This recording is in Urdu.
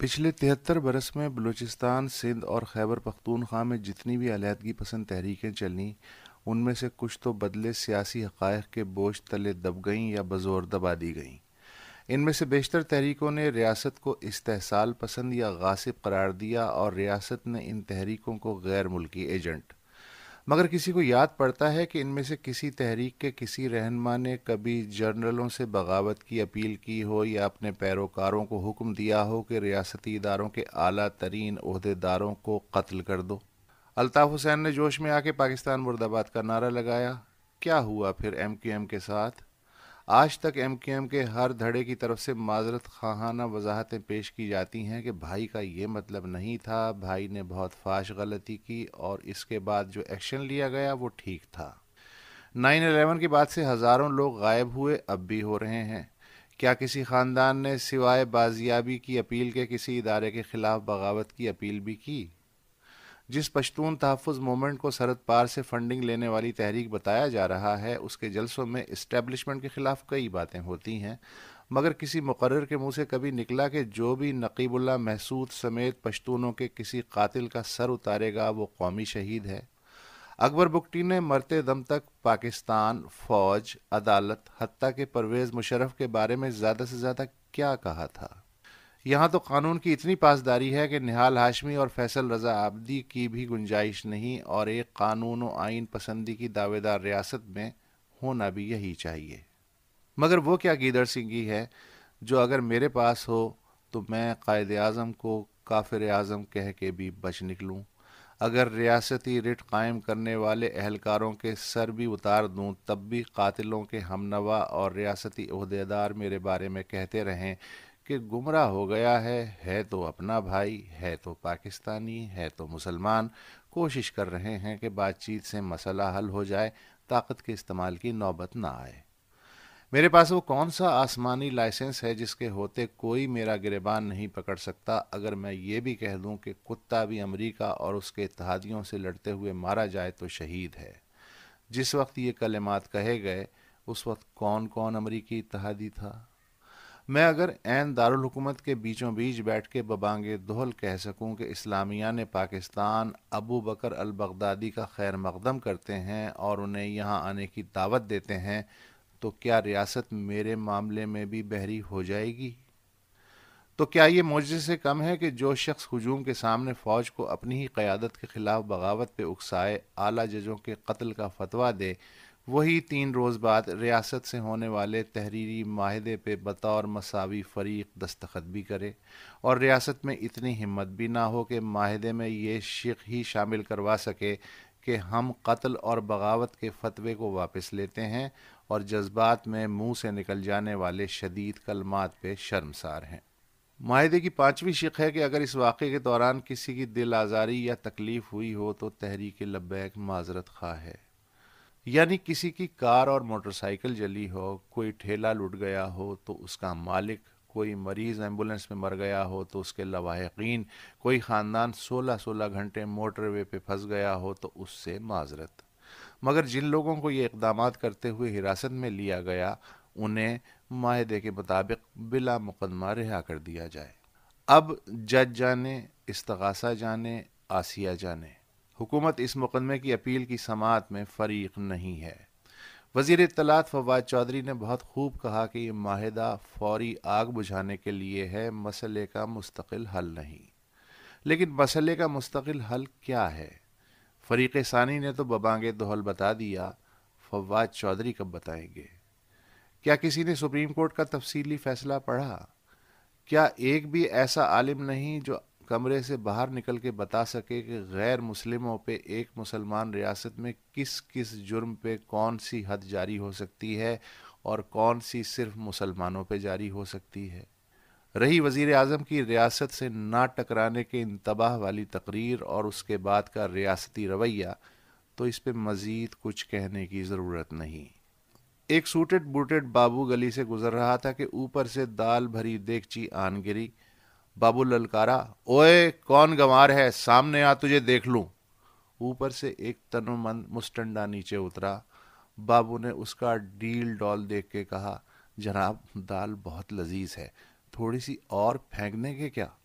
پچھلے تہتر برس میں بلوچستان سندھ اور خیبر پختونخوا میں جتنی بھی علیحدگی پسند تحریکیں چلیں ان میں سے کچھ تو بدلے سیاسی حقائق کے بوجھ تلے دب گئیں یا بزور دبا دی گئیں ان میں سے بیشتر تحریکوں نے ریاست کو استحصال پسند یا غاصب قرار دیا اور ریاست نے ان تحریکوں کو غیر ملکی ایجنٹ مگر کسی کو یاد پڑتا ہے کہ ان میں سے کسی تحریک کے کسی رہنما نے کبھی جنرلوں سے بغاوت کی اپیل کی ہو یا اپنے پیروکاروں کو حکم دیا ہو کہ ریاستی اداروں کے اعلیٰ ترین عہدے داروں کو قتل کر دو الطاف حسین نے جوش میں آ کے پاکستان مرد آباد کا نعرہ لگایا کیا ہوا پھر ایم کیو ایم کے ساتھ آج تک ایم کیو ایم کے ہر دھڑے کی طرف سے معذرت خواہانہ وضاحتیں پیش کی جاتی ہیں کہ بھائی کا یہ مطلب نہیں تھا بھائی نے بہت فاش غلطی کی اور اس کے بعد جو ایکشن لیا گیا وہ ٹھیک تھا نائن الیون کے بعد سے ہزاروں لوگ غائب ہوئے اب بھی ہو رہے ہیں کیا کسی خاندان نے سوائے بازیابی کی اپیل کے کسی ادارے کے خلاف بغاوت کی اپیل بھی کی جس پشتون تحفظ مومنٹ کو سرحد پار سے فنڈنگ لینے والی تحریک بتایا جا رہا ہے اس کے جلسوں میں اسٹیبلشمنٹ کے خلاف کئی باتیں ہوتی ہیں مگر کسی مقرر کے منہ سے کبھی نکلا کہ جو بھی نقیب اللہ محسود سمیت پشتونوں کے کسی قاتل کا سر اتارے گا وہ قومی شہید ہے اکبر بکٹی نے مرتے دم تک پاکستان فوج عدالت حتیٰ کے پرویز مشرف کے بارے میں زیادہ سے زیادہ کیا کہا تھا یہاں تو قانون کی اتنی پاسداری ہے کہ نہال ہاشمی اور فیصل رضا آبدی کی بھی گنجائش نہیں اور ایک قانون و آئین پسندی کی دعوے دار ریاست میں ہونا بھی یہی چاہیے مگر وہ کیا گیدر سنگھی ہے جو اگر میرے پاس ہو تو میں قائد اعظم کو کافر اعظم کہہ کے بھی بچ نکلوں اگر ریاستی رٹ قائم کرنے والے اہلکاروں کے سر بھی اتار دوں تب بھی قاتلوں کے ہمنوا اور ریاستی عہدیدار میرے بارے میں کہتے رہیں کہ گمراہ ہو گیا ہے ہے تو اپنا بھائی ہے تو پاکستانی ہے تو مسلمان کوشش کر رہے ہیں کہ بات چیت سے مسئلہ حل ہو جائے طاقت کے استعمال کی نوبت نہ آئے میرے پاس وہ کون سا آسمانی لائسنس ہے جس کے ہوتے کوئی میرا گریبان نہیں پکڑ سکتا اگر میں یہ بھی کہہ دوں کہ کتا بھی امریکہ اور اس کے اتحادیوں سے لڑتے ہوئے مارا جائے تو شہید ہے جس وقت یہ کلمات کہے گئے اس وقت کون کون امریکی اتحادی تھا میں اگر عین دارالحکومت کے بیچوں بیچ بیٹھ کے ببانگ دہل کہہ سکوں کہ اسلامیہ نے پاکستان ابو بکر البغدادی کا خیر مقدم کرتے ہیں اور انہیں یہاں آنے کی دعوت دیتے ہیں تو کیا ریاست میرے معاملے میں بھی بحری ہو جائے گی تو کیا یہ موجود سے کم ہے کہ جو شخص ہجوم کے سامنے فوج کو اپنی ہی قیادت کے خلاف بغاوت پہ اکسائے اعلیٰ ججوں کے قتل کا فتویٰ دے وہی تین روز بعد ریاست سے ہونے والے تحریری معاہدے پہ بطور مساوی فریق دستخط بھی کرے اور ریاست میں اتنی ہمت بھی نہ ہو کہ معاہدے میں یہ شق ہی شامل کروا سکے کہ ہم قتل اور بغاوت کے فتوے کو واپس لیتے ہیں اور جذبات میں منہ سے نکل جانے والے شدید کلمات پہ شرمسار ہیں معاہدے کی پانچویں شق ہے کہ اگر اس واقعے کے دوران کسی کی دل آزاری یا تکلیف ہوئی ہو تو تحریک لبیک معذرت خواہ ہے یعنی کسی کی کار اور موٹر سائیکل جلی ہو کوئی ٹھیلا لٹ گیا ہو تو اس کا مالک کوئی مریض ایمبولنس میں مر گیا ہو تو اس کے لواحقین کوئی خاندان سولہ سولہ گھنٹے موٹر وے پہ پھنس گیا ہو تو اس سے معذرت مگر جن لوگوں کو یہ اقدامات کرتے ہوئے حراست میں لیا گیا انہیں معاہدے کے مطابق بلا مقدمہ رہا کر دیا جائے اب جج جانے استغاثہ جانے آسیہ جانے حکومت اس مقدمے کی اپیل کی سماعت میں فریق نہیں ہے وزیر اطلاعات فواد چودھری نے بہت خوب کہا کہ یہ معاہدہ فوری آگ بجھانے کے لیے ہے مسئلے کا مستقل حل نہیں لیکن مسئلے کا مستقل حل کیا ہے فریق ثانی نے تو ببانگے حل بتا دیا فواد چودھری کب بتائیں گے کیا کسی نے سپریم کورٹ کا تفصیلی فیصلہ پڑھا کیا ایک بھی ایسا عالم نہیں جو کمرے سے باہر نکل کے بتا سکے کہ غیر مسلموں پہ ایک مسلمان ریاست میں کس کس جرم پہ کون سی حد جاری ہو سکتی ہے اور کون سی صرف مسلمانوں پہ جاری ہو سکتی ہے رہی وزیر اعظم کی ریاست سے نہ ٹکرانے کے انتباہ والی تقریر اور اس کے بعد کا ریاستی رویہ تو اس پہ مزید کچھ کہنے کی ضرورت نہیں ایک سوٹڈ بوٹڈ بابو گلی سے گزر رہا تھا کہ اوپر سے دال بھری دیکچی آن گری بابو للکارا اوئے کون گوار ہے سامنے آ تجھے دیکھ لوں اوپر سے ایک مند مسٹنڈا نیچے اترا بابو نے اس کا ڈیل ڈال دیکھ کے کہا جناب دال بہت لذیذ ہے تھوڑی سی اور پھینکنے کے کیا